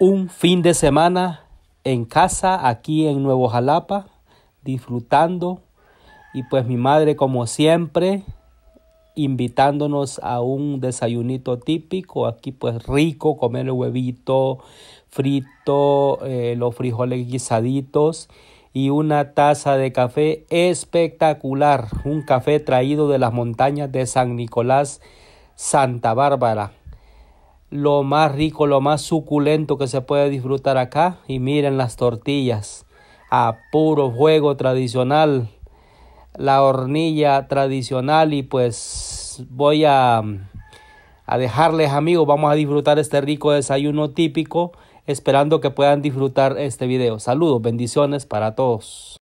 un fin de semana en casa, aquí en Nuevo Jalapa, disfrutando. Y pues mi madre, como siempre, invitándonos a un desayunito típico, aquí pues rico, comer el huevito frito, eh, los frijoles guisaditos y una taza de café espectacular, un café traído de las montañas de San Nicolás, Santa Bárbara lo más rico, lo más suculento que se puede disfrutar acá. Y miren las tortillas a puro fuego tradicional, la hornilla tradicional. Y pues voy a, a dejarles amigos, vamos a disfrutar este rico desayuno típico, esperando que puedan disfrutar este video. Saludos, bendiciones para todos.